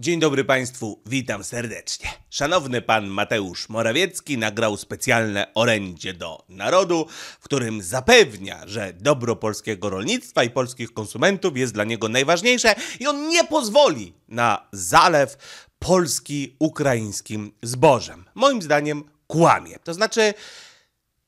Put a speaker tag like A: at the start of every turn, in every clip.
A: Dzień dobry Państwu, witam serdecznie. Szanowny pan Mateusz Morawiecki nagrał specjalne orędzie do narodu, w którym zapewnia, że dobro polskiego rolnictwa i polskich konsumentów jest dla niego najważniejsze i on nie pozwoli na zalew Polski ukraińskim zbożem. Moim zdaniem kłamie. To znaczy,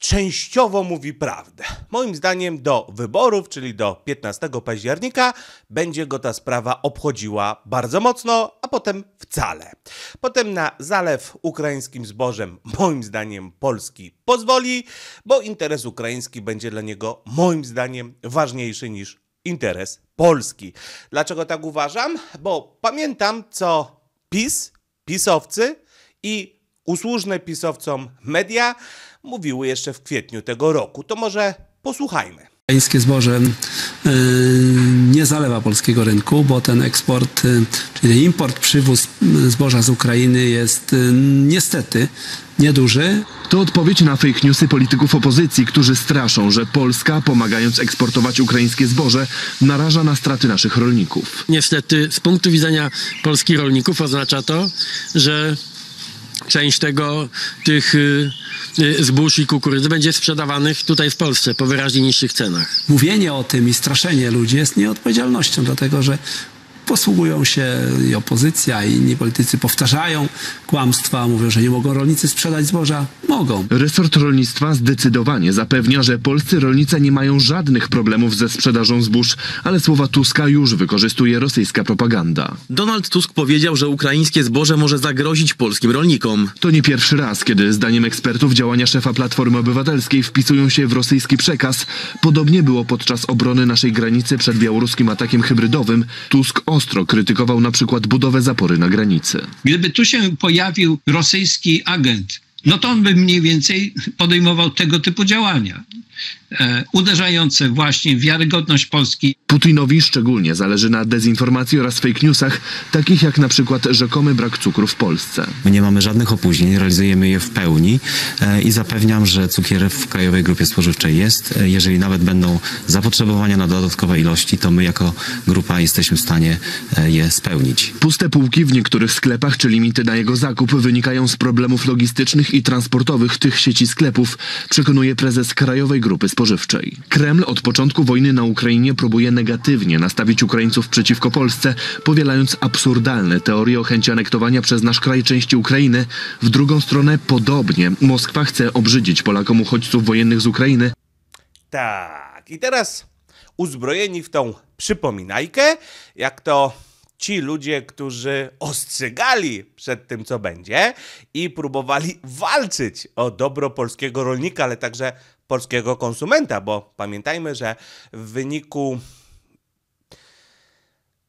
A: częściowo mówi prawdę. Moim zdaniem do wyborów, czyli do 15 października, będzie go ta sprawa obchodziła bardzo mocno, a potem wcale. Potem na zalew ukraińskim zbożem, moim zdaniem, Polski pozwoli, bo interes ukraiński będzie dla niego, moim zdaniem, ważniejszy niż interes Polski. Dlaczego tak uważam? Bo pamiętam, co PiS, pisowcy i usłużne pisowcom media mówiły jeszcze w kwietniu tego roku. To może posłuchajmy.
B: Ukraińskie zboże y, nie zalewa polskiego rynku, bo ten eksport, y, czyli import, przywóz zboża z Ukrainy jest y, niestety nieduży. To odpowiedź na fake newsy polityków opozycji, którzy straszą, że Polska, pomagając eksportować ukraińskie zboże, naraża na straty naszych rolników.
C: Niestety, z punktu widzenia polskich rolników oznacza to, że część tego, tych y, y, zbóż i kukurydzy będzie sprzedawanych tutaj w Polsce po wyraźnie niższych cenach. Mówienie
B: o tym i straszenie ludzi jest nieodpowiedzialnością, dlatego że posługują się i opozycja, i inni politycy powtarzają kłamstwa, mówią, że nie mogą rolnicy sprzedać zboża. Mogą. Resort rolnictwa zdecydowanie zapewnia, że polscy rolnicy nie mają żadnych problemów ze sprzedażą zbóż, ale słowa Tuska już wykorzystuje rosyjska propaganda.
A: Donald Tusk
B: powiedział, że ukraińskie zboże może zagrozić polskim rolnikom. To nie pierwszy raz, kiedy zdaniem ekspertów działania szefa Platformy Obywatelskiej wpisują się w rosyjski przekaz. Podobnie było podczas obrony naszej granicy przed białoruskim atakiem hybrydowym. Tusk Ostro krytykował na przykład budowę zapory na granicy.
A: Gdyby tu się pojawił rosyjski agent, no to on by mniej więcej podejmował tego typu działania, e, uderzające właśnie w
B: wiarygodność Polski. Putinowi szczególnie zależy na dezinformacji oraz fake newsach, takich jak na przykład rzekomy brak cukru w Polsce. My nie mamy żadnych opóźnień, realizujemy je w pełni e, i zapewniam, że cukier w Krajowej Grupie Spożywczej jest. E, jeżeli nawet będą zapotrzebowania na dodatkowe ilości, to my jako grupa jesteśmy w stanie je spełnić. Puste półki w niektórych sklepach czy limity na jego zakup wynikają z problemów logistycznych i transportowych tych sieci sklepów, przekonuje prezes Krajowej Grupy Spożywczej. Kreml od początku wojny na Ukrainie próbuje negatywnie nastawić Ukraińców przeciwko Polsce, powielając absurdalne teorie o chęci anektowania przez nasz kraj części Ukrainy. W drugą stronę podobnie Moskwa chce obrzydzić Polakom uchodźców wojennych z Ukrainy.
A: Tak, i teraz uzbrojeni w tą przypominajkę, jak to ci ludzie, którzy ostrzegali przed tym, co będzie i próbowali walczyć o dobro polskiego rolnika, ale także polskiego konsumenta, bo pamiętajmy, że w wyniku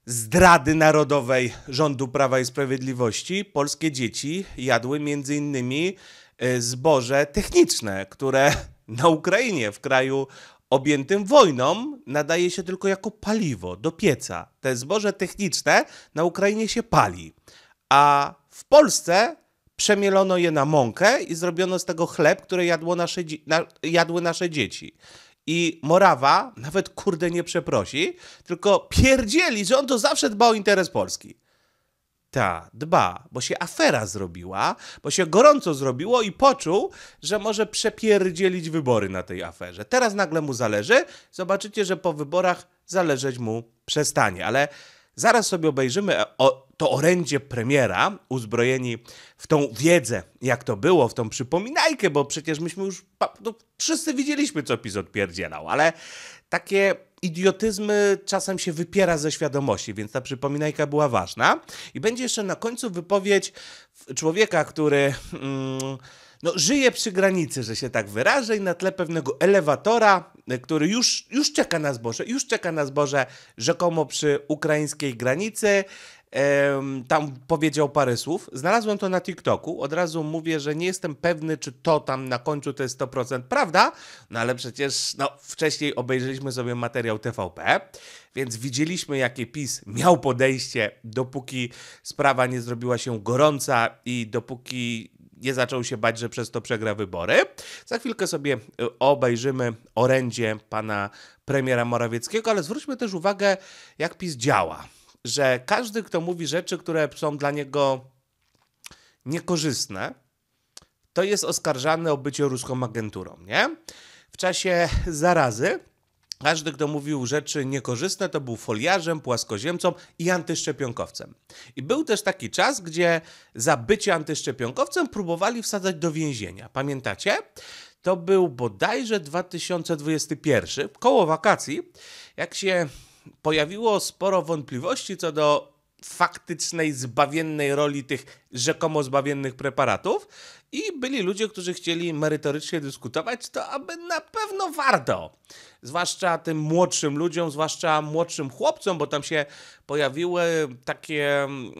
A: zdrady narodowej rządu Prawa i Sprawiedliwości polskie dzieci jadły między innymi y, zboże techniczne, które na Ukrainie, w kraju objętym wojną nadaje się tylko jako paliwo do pieca. Te zboże techniczne na Ukrainie się pali, a w Polsce przemielono je na mąkę i zrobiono z tego chleb, który jadło nasze, na, jadły nasze dzieci. I Morawa nawet kurde nie przeprosi, tylko pierdzieli, że on to zawsze dba o interes Polski. Ta, dba, bo się afera zrobiła, bo się gorąco zrobiło i poczuł, że może przepierdzielić wybory na tej aferze. Teraz nagle mu zależy, zobaczycie, że po wyborach zależeć mu przestanie, ale zaraz sobie obejrzymy e, o, to orędzie premiera, uzbrojeni w tą wiedzę, jak to było, w tą przypominajkę, bo przecież myśmy już, no, wszyscy widzieliśmy, co PiS odpierdzielał, ale takie idiotyzmy czasem się wypiera ze świadomości, więc ta przypominajka była ważna. I będzie jeszcze na końcu wypowiedź człowieka, który. Mm, no, żyje przy granicy, że się tak wyrażę, i na tle pewnego elewatora, który już, już czeka na zboże, już czeka na zboże rzekomo przy ukraińskiej granicy tam powiedział parę słów. Znalazłem to na TikToku. Od razu mówię, że nie jestem pewny, czy to tam na końcu to jest 100% prawda, no ale przecież no, wcześniej obejrzeliśmy sobie materiał TVP, więc widzieliśmy, jakie PiS miał podejście, dopóki sprawa nie zrobiła się gorąca i dopóki nie zaczął się bać, że przez to przegra wybory. Za chwilkę sobie y, obejrzymy orędzie pana premiera Morawieckiego, ale zwróćmy też uwagę, jak PiS działa że każdy, kto mówi rzeczy, które są dla niego niekorzystne, to jest oskarżany o bycie ruską agenturą, nie? W czasie zarazy każdy, kto mówił rzeczy niekorzystne, to był foliarzem, płaskoziemcą i antyszczepionkowcem. I był też taki czas, gdzie za bycie antyszczepionkowcem próbowali wsadzać do więzienia. Pamiętacie? To był bodajże 2021, koło wakacji, jak się pojawiło sporo wątpliwości co do faktycznej, zbawiennej roli tych rzekomo zbawiennych preparatów i byli ludzie, którzy chcieli merytorycznie dyskutować, to aby na pewno warto. Zwłaszcza tym młodszym ludziom, zwłaszcza młodszym chłopcom, bo tam się pojawiły takie mm,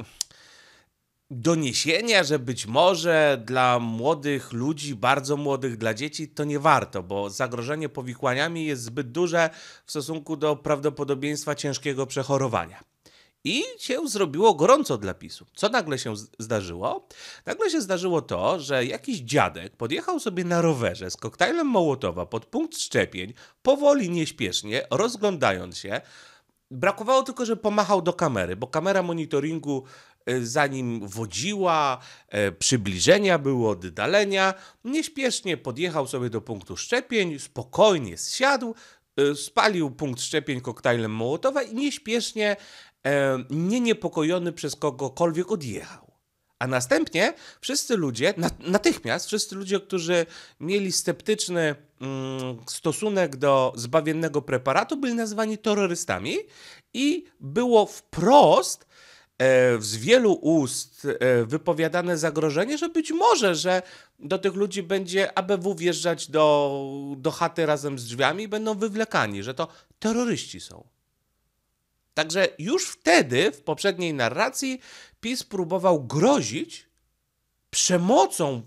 A: doniesienia, że być może dla młodych ludzi, bardzo młodych, dla dzieci to nie warto, bo zagrożenie powikłaniami jest zbyt duże w stosunku do prawdopodobieństwa ciężkiego przechorowania. I się zrobiło gorąco dla PiSu. Co nagle się zdarzyło? Nagle się zdarzyło to, że jakiś dziadek podjechał sobie na rowerze z koktajlem Mołotowa pod punkt szczepień, powoli, nieśpiesznie, rozglądając się. Brakowało tylko, że pomachał do kamery, bo kamera monitoringu E, zanim wodziła, e, przybliżenia były, oddalenia. Nieśpiesznie podjechał sobie do punktu szczepień, spokojnie zsiadł, e, spalił punkt szczepień koktajlem Mołotowa i nieśpiesznie, nie niepokojony przez kogokolwiek odjechał. A następnie wszyscy ludzie, natychmiast wszyscy ludzie, którzy mieli sceptyczny mm, stosunek do zbawiennego preparatu, byli nazwani terrorystami i było wprost E, z wielu ust e, wypowiadane zagrożenie, że być może, że do tych ludzi będzie ABW wjeżdżać do, do chaty razem z drzwiami i będą wywlekani, że to terroryści są. Także już wtedy, w poprzedniej narracji, PiS próbował grozić przemocą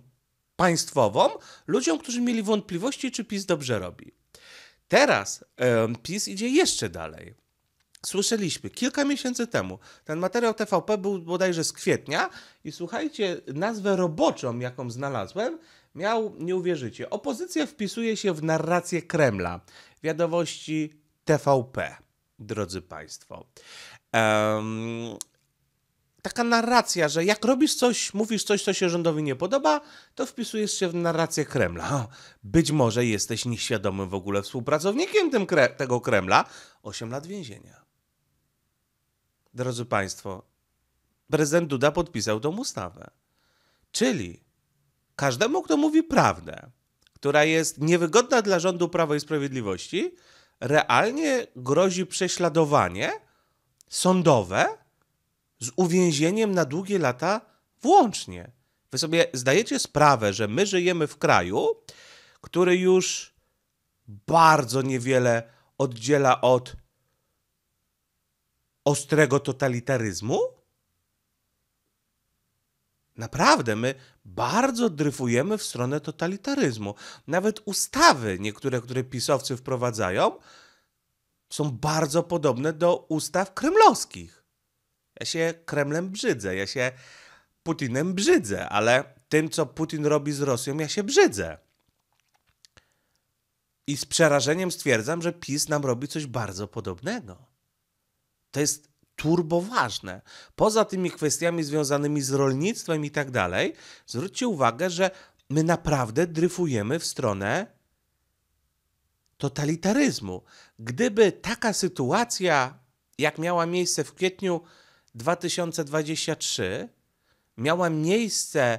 A: państwową ludziom, którzy mieli wątpliwości, czy PiS dobrze robi. Teraz PiS idzie jeszcze dalej słyszeliśmy kilka miesięcy temu. Ten materiał TVP był bodajże z kwietnia i słuchajcie, nazwę roboczą, jaką znalazłem, miał, nie uwierzycie, opozycja wpisuje się w narrację Kremla. Wiadomości TVP, drodzy Państwo. Um, taka narracja, że jak robisz coś, mówisz coś, co się rządowi nie podoba, to wpisujesz się w narrację Kremla. Być może jesteś nieświadomym w ogóle współpracownikiem kre tego Kremla. 8 lat więzienia drodzy Państwo, prezydent Duda podpisał tą ustawę. Czyli każdemu, kto mówi prawdę, która jest niewygodna dla rządu Prawa i Sprawiedliwości, realnie grozi prześladowanie sądowe z uwięzieniem na długie lata włącznie. Wy sobie zdajecie sprawę, że my żyjemy w kraju, który już bardzo niewiele oddziela od ostrego totalitaryzmu? Naprawdę, my bardzo dryfujemy w stronę totalitaryzmu. Nawet ustawy, niektóre, które pisowcy wprowadzają, są bardzo podobne do ustaw kremlowskich. Ja się Kremlem brzydzę, ja się Putinem brzydzę, ale tym, co Putin robi z Rosją, ja się brzydzę. I z przerażeniem stwierdzam, że PiS nam robi coś bardzo podobnego. To jest turbo ważne. Poza tymi kwestiami związanymi z rolnictwem i tak dalej, zwróćcie uwagę, że my naprawdę dryfujemy w stronę totalitaryzmu. Gdyby taka sytuacja, jak miała miejsce w kwietniu 2023, miała miejsce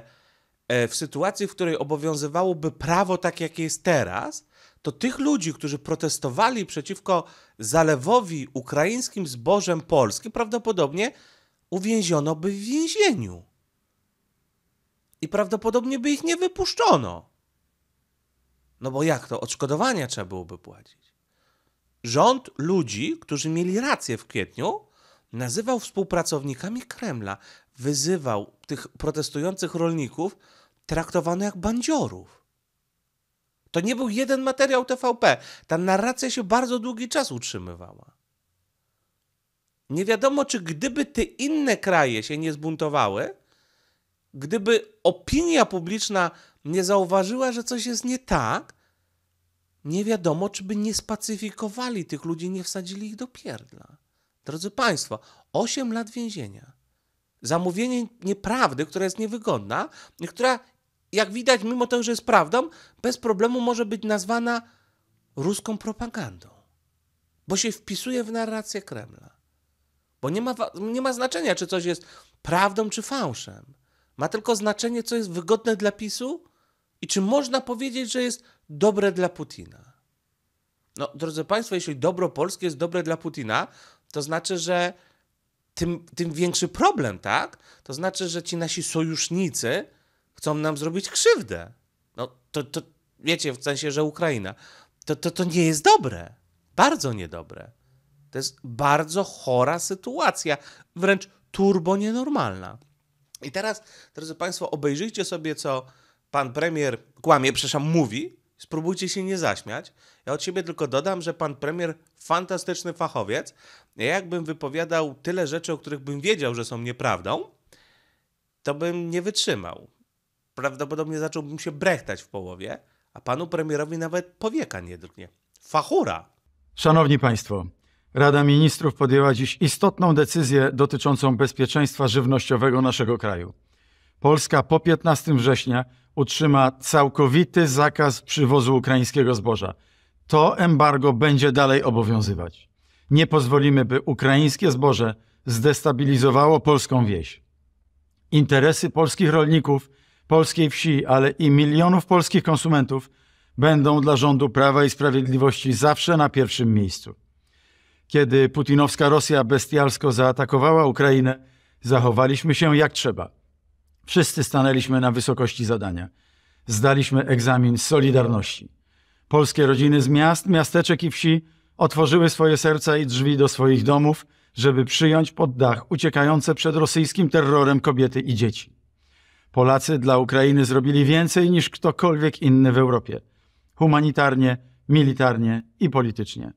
A: e, w sytuacji, w której obowiązywałoby prawo tak, jakie jest teraz, to tych ludzi, którzy protestowali przeciwko zalewowi ukraińskim zbożem polskim, prawdopodobnie uwięziono by w więzieniu. I prawdopodobnie by ich nie wypuszczono. No bo jak to? Odszkodowania trzeba byłoby płacić. Rząd ludzi, którzy mieli rację w kwietniu, nazywał współpracownikami Kremla, wyzywał tych protestujących rolników, traktowano jak bandziorów. To nie był jeden materiał TVP. Ta narracja się bardzo długi czas utrzymywała. Nie wiadomo, czy gdyby te inne kraje się nie zbuntowały, gdyby opinia publiczna nie zauważyła, że coś jest nie tak, nie wiadomo, czy by nie spacyfikowali tych ludzi, nie wsadzili ich do pierdla. Drodzy Państwo, 8 lat więzienia. Zamówienie nieprawdy, która jest niewygodna i która jak widać, mimo tego, że jest prawdą, bez problemu może być nazwana ruską propagandą, bo się wpisuje w narrację Kremla. Bo nie ma, nie ma znaczenia, czy coś jest prawdą czy fałszem. Ma tylko znaczenie, co jest wygodne dla PiSu i czy można powiedzieć, że jest dobre dla Putina. No, drodzy Państwo, jeśli dobro polskie jest dobre dla Putina, to znaczy, że tym, tym większy problem, tak? To znaczy, że ci nasi sojusznicy chcą nam zrobić krzywdę. No to, to wiecie, w sensie, że Ukraina. To, to, to nie jest dobre. Bardzo niedobre. To jest bardzo chora sytuacja, wręcz turbo nienormalna. I teraz, drodzy Państwo, obejrzyjcie sobie, co pan premier kłamie, przepraszam, mówi. Spróbujcie się nie zaśmiać. Ja od siebie tylko dodam, że pan premier fantastyczny fachowiec. Ja jakbym wypowiadał tyle rzeczy, o których bym wiedział, że są nieprawdą, to bym nie wytrzymał prawdopodobnie zacząłbym się brechtać w połowie, a panu premierowi nawet powieka nie drgnie. Fachura!
C: Szanowni Państwo, Rada Ministrów podjęła dziś istotną decyzję dotyczącą bezpieczeństwa żywnościowego naszego kraju. Polska po 15 września utrzyma całkowity zakaz przywozu ukraińskiego zboża. To embargo będzie dalej obowiązywać. Nie pozwolimy, by ukraińskie zboże zdestabilizowało polską wieś. Interesy polskich rolników polskiej wsi, ale i milionów polskich konsumentów będą dla rządu Prawa i Sprawiedliwości zawsze na pierwszym miejscu. Kiedy putinowska Rosja bestialsko zaatakowała Ukrainę, zachowaliśmy się jak trzeba. Wszyscy stanęliśmy na wysokości zadania. Zdaliśmy egzamin z solidarności. Polskie rodziny z miast, miasteczek i wsi otworzyły swoje serca i drzwi do swoich domów, żeby przyjąć pod dach uciekające przed rosyjskim terrorem kobiety i dzieci. Polacy dla Ukrainy zrobili więcej niż ktokolwiek inny w Europie humanitarnie, militarnie i politycznie.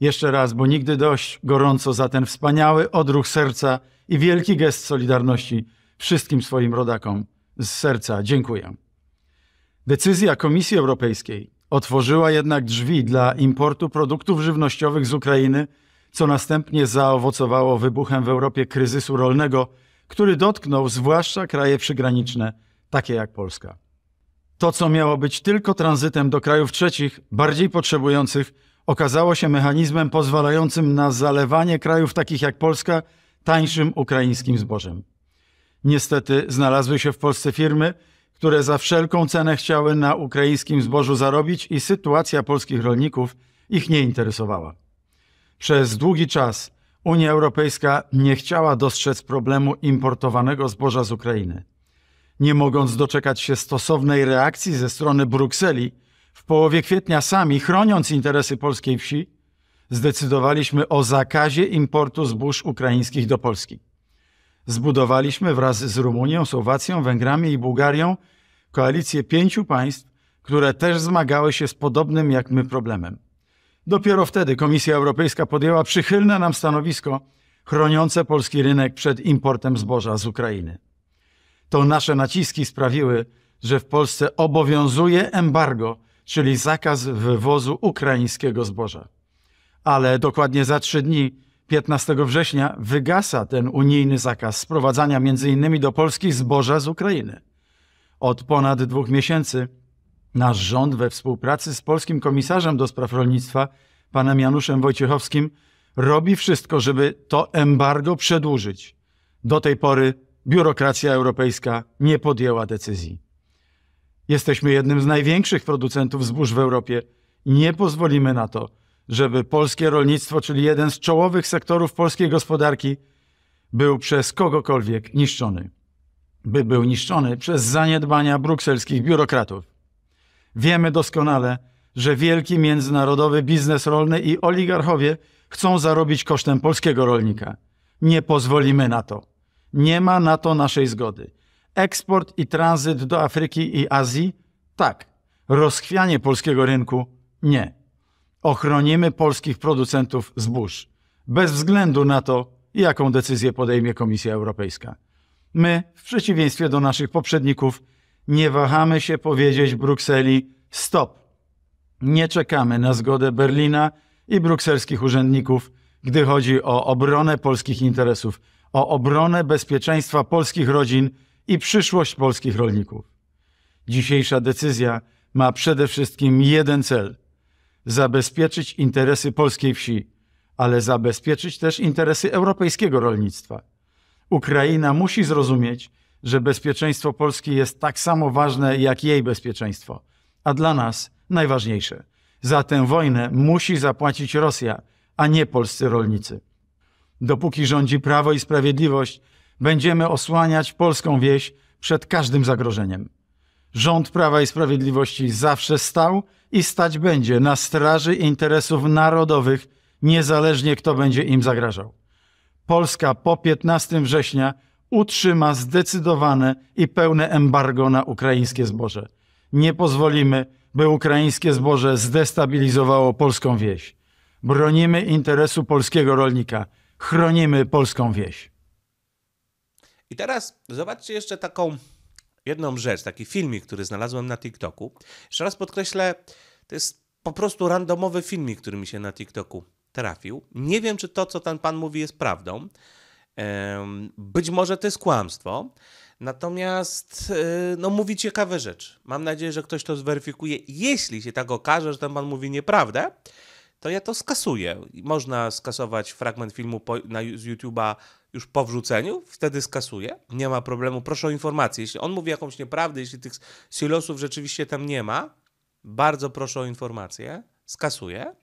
C: Jeszcze raz, bo nigdy dość gorąco za ten wspaniały odruch serca i wielki gest solidarności wszystkim swoim rodakom z serca dziękuję. Decyzja Komisji Europejskiej otworzyła jednak drzwi dla importu produktów żywnościowych z Ukrainy, co następnie zaowocowało wybuchem w Europie kryzysu rolnego który dotknął zwłaszcza kraje przygraniczne, takie jak Polska. To, co miało być tylko tranzytem do krajów trzecich, bardziej potrzebujących, okazało się mechanizmem pozwalającym na zalewanie krajów takich jak Polska tańszym ukraińskim zbożem. Niestety znalazły się w Polsce firmy, które za wszelką cenę chciały na ukraińskim zbożu zarobić i sytuacja polskich rolników ich nie interesowała. Przez długi czas Unia Europejska nie chciała dostrzec problemu importowanego zboża z Ukrainy. Nie mogąc doczekać się stosownej reakcji ze strony Brukseli, w połowie kwietnia sami, chroniąc interesy polskiej wsi, zdecydowaliśmy o zakazie importu zbóż ukraińskich do Polski. Zbudowaliśmy wraz z Rumunią, Słowacją, Węgrami i Bułgarią koalicję pięciu państw, które też zmagały się z podobnym jak my problemem. Dopiero wtedy Komisja Europejska podjęła przychylne nam stanowisko chroniące polski rynek przed importem zboża z Ukrainy. To nasze naciski sprawiły, że w Polsce obowiązuje embargo, czyli zakaz wywozu ukraińskiego zboża. Ale dokładnie za trzy dni, 15 września, wygasa ten unijny zakaz sprowadzania m.in. do Polski zboża z Ukrainy. Od ponad dwóch miesięcy Nasz rząd we współpracy z polskim komisarzem do spraw rolnictwa, panem Januszem Wojciechowskim, robi wszystko, żeby to embargo przedłużyć. Do tej pory biurokracja europejska nie podjęła decyzji. Jesteśmy jednym z największych producentów zbóż w Europie. Nie pozwolimy na to, żeby polskie rolnictwo, czyli jeden z czołowych sektorów polskiej gospodarki, był przez kogokolwiek niszczony. By był niszczony przez zaniedbania brukselskich biurokratów. Wiemy doskonale, że wielki międzynarodowy biznes rolny i oligarchowie chcą zarobić kosztem polskiego rolnika. Nie pozwolimy na to. Nie ma na to naszej zgody. Eksport i tranzyt do Afryki i Azji? Tak. Rozchwianie polskiego rynku? Nie. Ochronimy polskich producentów zbóż, bez względu na to, jaką decyzję podejmie Komisja Europejska. My, w przeciwieństwie do naszych poprzedników, nie wahamy się powiedzieć Brukseli stop. Nie czekamy na zgodę Berlina i brukselskich urzędników, gdy chodzi o obronę polskich interesów, o obronę bezpieczeństwa polskich rodzin i przyszłość polskich rolników. Dzisiejsza decyzja ma przede wszystkim jeden cel zabezpieczyć interesy polskiej wsi, ale zabezpieczyć też interesy europejskiego rolnictwa. Ukraina musi zrozumieć, że bezpieczeństwo Polski jest tak samo ważne jak jej bezpieczeństwo, a dla nas najważniejsze. Za tę wojnę musi zapłacić Rosja, a nie polscy rolnicy. Dopóki rządzi prawo i sprawiedliwość, będziemy osłaniać polską wieś przed każdym zagrożeniem. Rząd Prawa i Sprawiedliwości zawsze stał i stać będzie na straży interesów narodowych, niezależnie kto będzie im zagrażał. Polska po 15 września utrzyma zdecydowane i pełne embargo na ukraińskie zboże. Nie pozwolimy, by ukraińskie zboże zdestabilizowało polską wieś. Bronimy interesu polskiego rolnika. Chronimy polską wieś.
A: I teraz zobaczcie jeszcze taką jedną rzecz, taki filmik, który znalazłem na TikToku. Jeszcze raz podkreślę, to jest po prostu randomowy filmik, który mi się na TikToku trafił. Nie wiem, czy to, co ten pan mówi, jest prawdą, być może to jest kłamstwo, natomiast e, no, mówi ciekawe rzeczy. Mam nadzieję, że ktoś to zweryfikuje. Jeśli się tak okaże, że ten pan mówi nieprawdę, to ja to skasuję. Można skasować fragment filmu po, na, z YouTube'a już po wrzuceniu, wtedy skasuję. Nie ma problemu. Proszę o informację. Jeśli on mówi jakąś nieprawdę, jeśli tych silosów rzeczywiście tam nie ma, bardzo proszę o informację. Skasuję.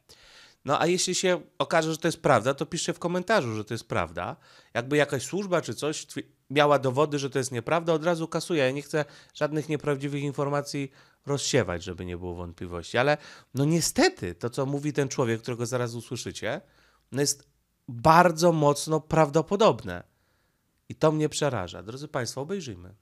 A: No a jeśli się okaże, że to jest prawda, to piszcie w komentarzu, że to jest prawda. Jakby jakaś służba czy coś miała dowody, że to jest nieprawda, od razu kasuję. Ja nie chcę żadnych nieprawdziwych informacji rozsiewać, żeby nie było wątpliwości. Ale no niestety to, co mówi ten człowiek, którego zaraz usłyszycie, no jest bardzo mocno prawdopodobne. I to mnie przeraża. Drodzy
D: Państwo, obejrzyjmy.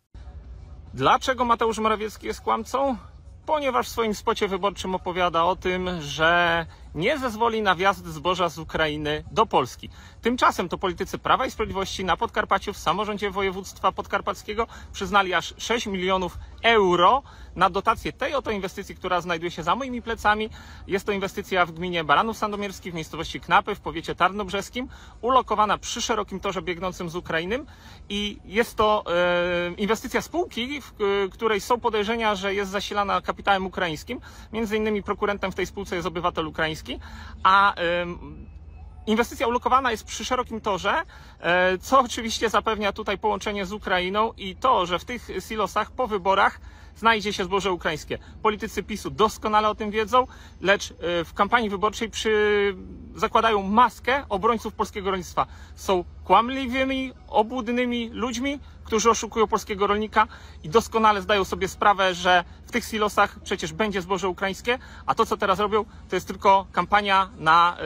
D: Dlaczego Mateusz Morawiecki jest kłamcą? Ponieważ w swoim spocie wyborczym opowiada o tym, że nie zezwoli na wjazd zboża z Ukrainy do Polski. Tymczasem to politycy Prawa i Sprawiedliwości na Podkarpaciu w samorządzie województwa podkarpackiego przyznali aż 6 milionów euro na dotację tej oto inwestycji, która znajduje się za moimi plecami. Jest to inwestycja w gminie Baranów Sandomierski, w miejscowości Knapy, w powiecie tarnobrzeskim, ulokowana przy szerokim torze biegnącym z Ukrainą i jest to e, inwestycja spółki, w e, której są podejrzenia, że jest zasilana kapitałem ukraińskim. Między innymi prokurentem w tej spółce jest obywatel ukraiński. Polski, a Inwestycja ulokowana jest przy szerokim torze, e, co oczywiście zapewnia tutaj połączenie z Ukrainą i to, że w tych silosach po wyborach znajdzie się zboże ukraińskie. Politycy PiSu doskonale o tym wiedzą, lecz e, w kampanii wyborczej przy... zakładają maskę obrońców polskiego rolnictwa. Są kłamliwymi, obłudnymi ludźmi, którzy oszukują polskiego rolnika i doskonale zdają sobie sprawę, że w tych silosach przecież będzie zboże ukraińskie, a to, co teraz robią, to jest tylko kampania na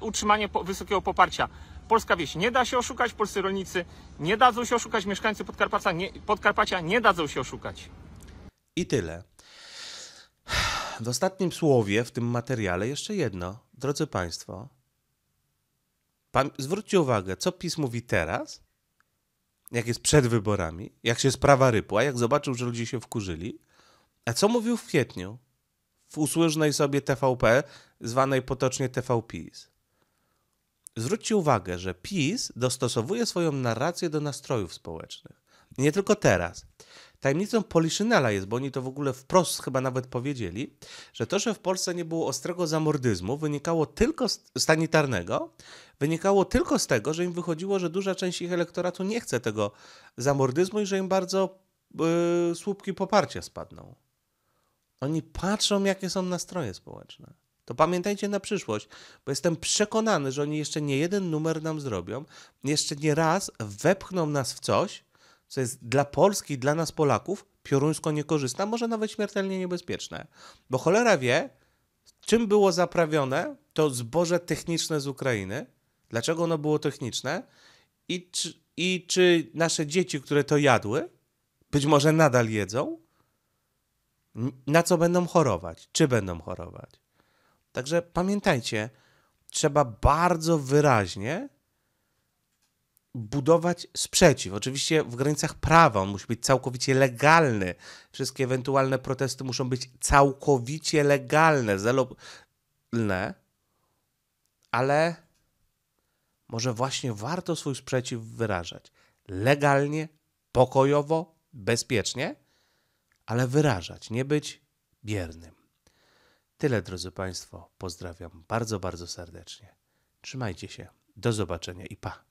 D: utrzymanie wysokiego poparcia. Polska wieś nie da się oszukać, polscy rolnicy nie dadzą się oszukać, mieszkańcy Podkarpacia nie, Podkarpacia nie dadzą się oszukać.
A: I tyle. W ostatnim słowie w tym materiale jeszcze jedno. Drodzy Państwo, zwróćcie uwagę, co PiS mówi teraz, jak jest przed wyborami, jak się sprawa rypła, jak zobaczył, że ludzie się wkurzyli. A co mówił w kwietniu? W usłużnej sobie TVP, zwanej potocznie TVPIS, Zwróćcie uwagę, że PiS dostosowuje swoją narrację do nastrojów społecznych. Nie tylko teraz. Tajemnicą Poliszynela jest, bo oni to w ogóle wprost chyba nawet powiedzieli, że to, że w Polsce nie było ostrego zamordyzmu, wynikało tylko z sanitarnego, wynikało tylko z tego, że im wychodziło, że duża część ich elektoratu nie chce tego zamordyzmu i że im bardzo yy, słupki poparcia spadną. Oni patrzą, jakie są nastroje społeczne. To pamiętajcie na przyszłość, bo jestem przekonany, że oni jeszcze nie jeden numer nam zrobią, jeszcze nie raz wepchną nas w coś, co jest dla Polski, dla nas Polaków, pioruńsko niekorzystne, może nawet śmiertelnie niebezpieczne. Bo cholera wie, czym było zaprawione to zboże techniczne z Ukrainy, dlaczego ono było techniczne i czy, i czy nasze dzieci, które to jadły, być może nadal jedzą, na co będą chorować, czy będą chorować. Także pamiętajcie, trzeba bardzo wyraźnie budować sprzeciw. Oczywiście w granicach prawa, on musi być całkowicie legalny. Wszystkie ewentualne protesty muszą być całkowicie legalne, zalobne, ale może właśnie warto swój sprzeciw wyrażać legalnie, pokojowo, bezpiecznie, ale wyrażać, nie być biernym. Tyle, drodzy Państwo, pozdrawiam bardzo, bardzo serdecznie. Trzymajcie się, do zobaczenia i pa!